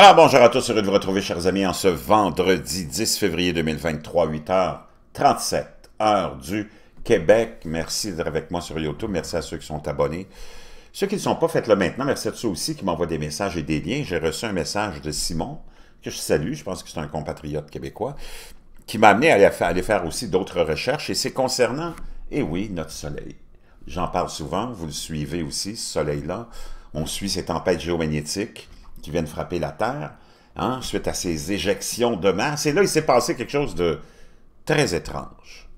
Alors bonjour à tous, heureux de vous retrouver chers amis en ce vendredi 10 février 2023, 8h37, heure du Québec. Merci d'être avec moi sur YouTube, merci à ceux qui sont abonnés. Ceux qui ne sont pas, faites-le maintenant. Merci à ceux aussi qui m'envoient des messages et des liens. J'ai reçu un message de Simon, que je salue, je pense que c'est un compatriote québécois, qui m'a amené à aller faire aussi d'autres recherches, et c'est concernant, et eh oui, notre soleil. J'en parle souvent, vous le suivez aussi, ce soleil-là. On suit ces tempêtes géomagnétiques, qui viennent frapper la Terre, hein, suite à ces éjections de masse. Et là, il s'est passé quelque chose de très étrange,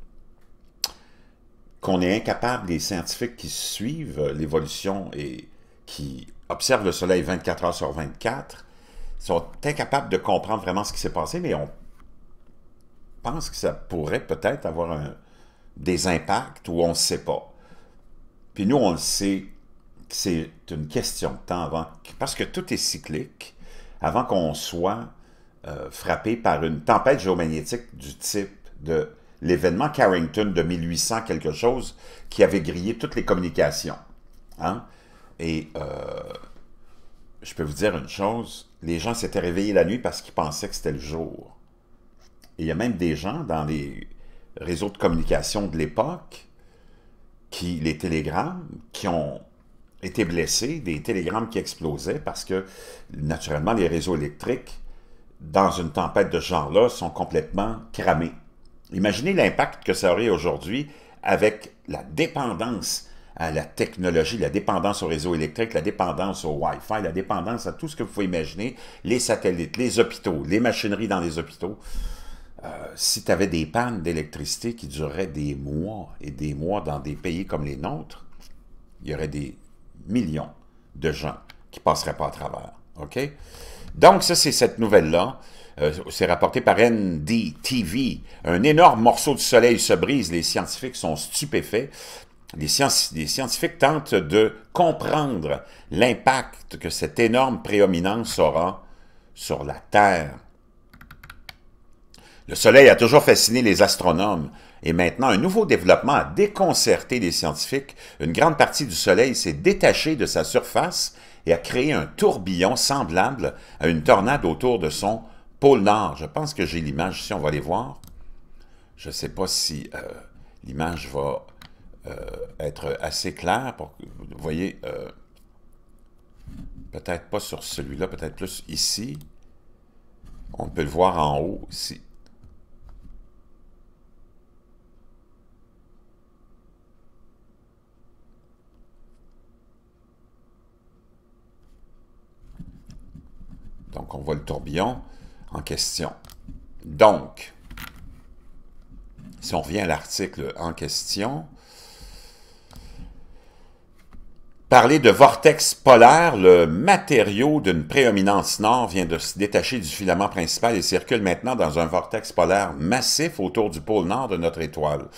qu'on est incapable, les scientifiques qui suivent l'évolution et qui observent le Soleil 24 heures sur 24, sont incapables de comprendre vraiment ce qui s'est passé, mais on pense que ça pourrait peut-être avoir des impacts ou on ne sait pas. Puis nous, on le sait c'est une question de temps avant, parce que tout est cyclique, avant qu'on soit euh, frappé par une tempête géomagnétique du type de l'événement Carrington de 1800 quelque chose qui avait grillé toutes les communications. Hein. Et euh, je peux vous dire une chose, les gens s'étaient réveillés la nuit parce qu'ils pensaient que c'était le jour. Et il y a même des gens dans les réseaux de communication de l'époque, qui les télégrammes, qui ont étaient blessés, des télégrammes qui explosaient parce que, naturellement, les réseaux électriques, dans une tempête de ce genre-là, sont complètement cramés. Imaginez l'impact que ça aurait aujourd'hui avec la dépendance à la technologie, la dépendance au réseau électrique, la dépendance au Wi-Fi, la dépendance à tout ce que vous pouvez imaginer, les satellites, les hôpitaux, les machineries dans les hôpitaux. Euh, si tu avais des pannes d'électricité qui dureraient des mois et des mois dans des pays comme les nôtres, il y aurait des millions de gens qui ne passeraient pas à travers. OK? Donc, ça, c'est cette nouvelle-là. Euh, c'est rapporté par NDTV. Un énorme morceau de soleil se brise. Les scientifiques sont stupéfaits. Les, les scientifiques tentent de comprendre l'impact que cette énorme préominence aura sur la Terre. Le soleil a toujours fasciné les astronomes et maintenant un nouveau développement a déconcerté les scientifiques. Une grande partie du Soleil s'est détachée de sa surface et a créé un tourbillon semblable à une tornade autour de son pôle Nord. Je pense que j'ai l'image ici, on va les voir. Je ne sais pas si euh, l'image va euh, être assez claire pour que vous voyez, euh, peut-être pas sur celui-là, peut-être plus ici. On peut le voir en haut, ici. Donc, on voit le tourbillon en question. Donc, si on revient à l'article en question, Parler de vortex polaire, le matériau d'une prééminence nord vient de se détacher du filament principal et circule maintenant dans un vortex polaire massif autour du pôle nord de notre étoile.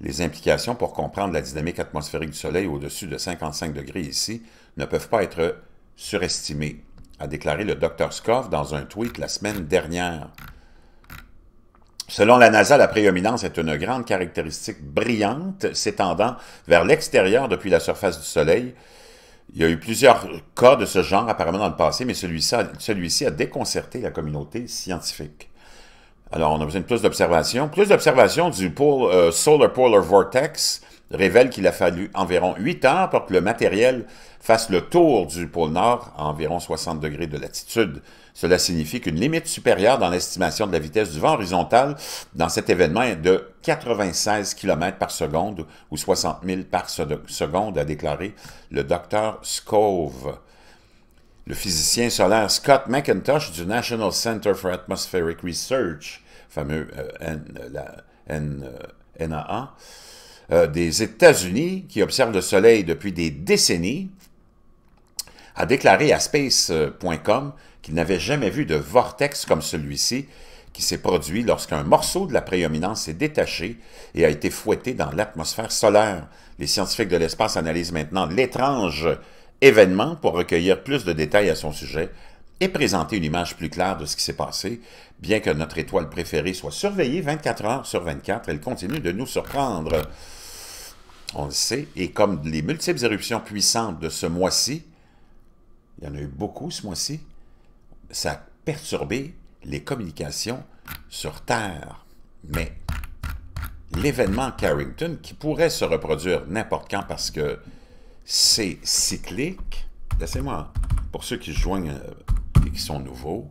Les implications pour comprendre la dynamique atmosphérique du Soleil au-dessus de 55 degrés ici ne peuvent pas être surestimées a déclaré le Dr Scoff dans un tweet la semaine dernière. Selon la NASA, la prééminence est une grande caractéristique brillante s'étendant vers l'extérieur depuis la surface du Soleil. Il y a eu plusieurs cas de ce genre apparemment dans le passé, mais celui-ci a, déconcerté la communauté scientifique. Alors, on a besoin de plus d'observations. Plus d'observations du pôle, euh, Solar Polar Vortex, révèle qu'il a fallu environ 8 heures pour que le matériel fasse le tour du pôle Nord à environ 60 degrés de latitude. Cela signifie qu'une limite supérieure dans l'estimation de la vitesse du vent horizontal dans cet événement est de 96 km par seconde ou 60 000 par seconde, a déclaré le docteur Scove. Le physicien solaire Scott McIntosh du National Center for Atmospheric Research, fameux euh, NAA, euh, des États-Unis, qui observent le Soleil depuis des décennies, a déclaré à space.com qu'il n'avait jamais vu de vortex comme celui-ci qui s'est produit lorsqu'un morceau de la prééminence s'est détaché et a été fouetté dans l'atmosphère solaire. Les scientifiques de l'espace analysent maintenant l'étrange événement pour recueillir plus de détails à son sujet et présenter une image plus claire de ce qui s'est passé. Bien que notre étoile préférée soit surveillée 24 heures sur 24, elle continue de nous surprendre on le sait, et comme les multiples éruptions puissantes de ce mois-ci, il y en a eu beaucoup ce mois-ci, ça a perturbé les communications sur Terre. Mais l'événement Carrington, qui pourrait se reproduire n'importe quand parce que c'est cyclique, laissez-moi, pour ceux qui se joignent euh, et qui sont nouveaux,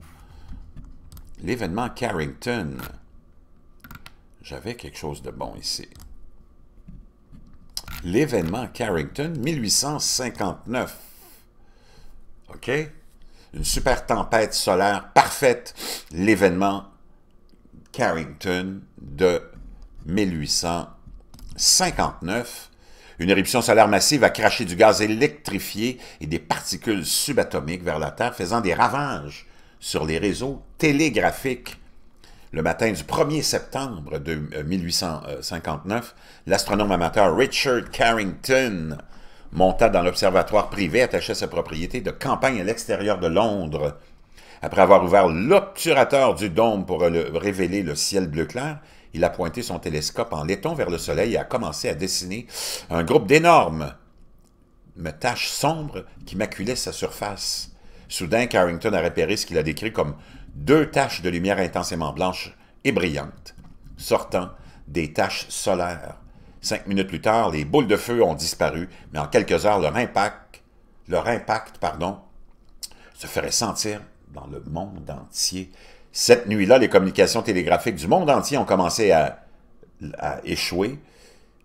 l'événement Carrington, j'avais quelque chose de bon ici l'événement Carrington 1859. OK? Une super tempête solaire parfaite, l'événement Carrington de 1859. Une éruption solaire massive a craché du gaz électrifié et des particules subatomiques vers la Terre, faisant des ravages sur les réseaux télégraphiques le matin du 1er septembre de 1859, euh, l'astronome amateur Richard Carrington monta dans l'observatoire privé attaché à sa propriété de campagne à l'extérieur de Londres. Après avoir ouvert l'obturateur du dôme pour révéler le ciel bleu clair, il a pointé son télescope en laiton vers le soleil et a commencé à dessiner un groupe d'énormes taches sombres qui maculaient sa surface. Soudain, Carrington a repéré ce qu'il a décrit comme deux taches de lumière intensément blanches et brillantes, sortant des taches solaires. Cinq minutes plus tard, les boules de feu ont disparu, mais en quelques heures, leur impact, leur impact pardon, se ferait sentir dans le monde entier. Cette nuit-là, les communications télégraphiques du monde entier ont commencé à, échouer,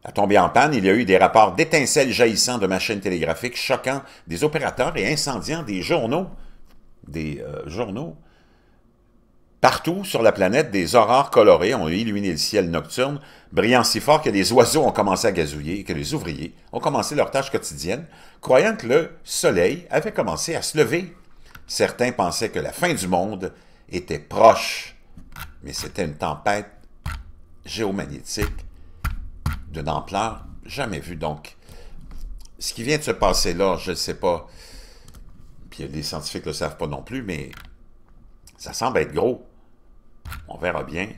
à tomber en panne. Il y a eu des rapports d'étincelles jaillissant de machines télégraphiques, choquant des opérateurs et incendiant des journaux. Des euh, journaux Partout sur la planète, des aurores colorées ont illuminé le ciel nocturne, brillant si fort que les oiseaux ont commencé à gazouiller et que les ouvriers ont commencé leur tâche quotidienne, croyant que le soleil avait commencé à se lever. Certains pensaient que la fin du monde était proche, mais c'était une tempête géomagnétique d'une ampleur jamais vue. Donc, ce qui vient de se passer là, je ne sais pas, puis les scientifiques ne le savent pas non plus, mais ça semble être gros. On verra bien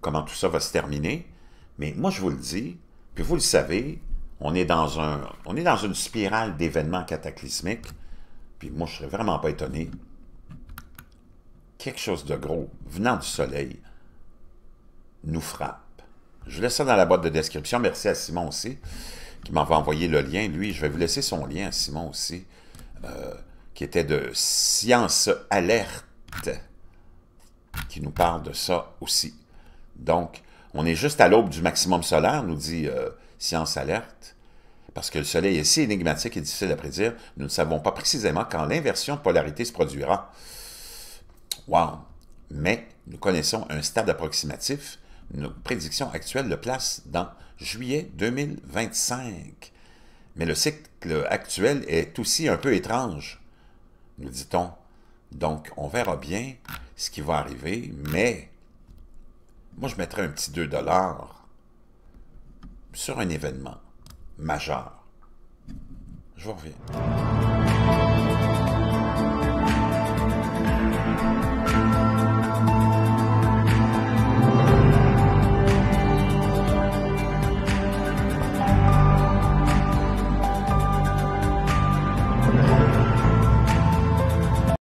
comment tout ça va se terminer. Mais moi, je vous le dis, puis vous le savez, on est dans, on est dans une spirale d'événements cataclysmiques. Puis moi, je serais vraiment pas étonné. Quelque chose de gros venant du soleil nous frappe. Je laisse ça dans la boîte de description. Merci à Simon aussi qui m'en va envoyer le lien. Lui, je vais vous laisser son lien Simon aussi, euh, qui était de Science Alerte qui nous parle de ça aussi. Donc, on est juste à l'aube du maximum solaire, nous dit euh, Science Alerte, parce que le Soleil est si énigmatique et difficile à prédire, nous ne savons pas précisément quand l'inversion de polarité se produira. Wow! Mais nous connaissons un stade approximatif. Nos prédictions actuelles le placent dans juillet 2025. Mais le cycle actuel est aussi un peu étrange, nous dit-on donc, on verra bien ce qui va arriver, mais moi, je mettrais un petit 2 sur un événement majeur. Je vous reviens.